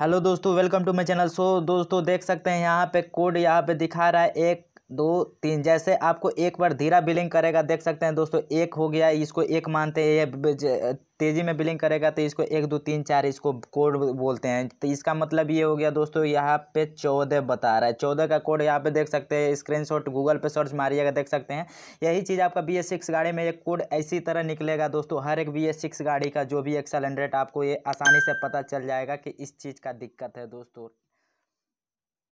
hello दोस्तों welcome to my channel so दोस्तों देख सकते हैं यहाँ पे कोड यहाँ पे दिखा रहा है एक दो तीन जैसे आपको एक बार धीरा बिलिंग करेगा देख सकते हैं दोस्तों एक हो गया इसको एक मानते हैं तेज़ी में बिलिंग करेगा तो इसको एक दो तीन चार इसको कोड बोलते हैं तो इसका मतलब ये हो गया दोस्तों यहाँ पे चौदह बता रहा है चौदह का कोड यहाँ पे देख सकते हैं स्क्रीनशॉट गूगल पे सर्च मारिएगा देख सकते हैं यही चीज़ आपका बी एस सिक्स गाड़ी में एक कोड ऐसी तरह निकलेगा दोस्तों हर एक बी एस सिक्स गाड़ी का जो भी एक्सल हंड्रेड आपको ये आसानी से पता चल जाएगा कि इस चीज़ का दिक्कत है दोस्तों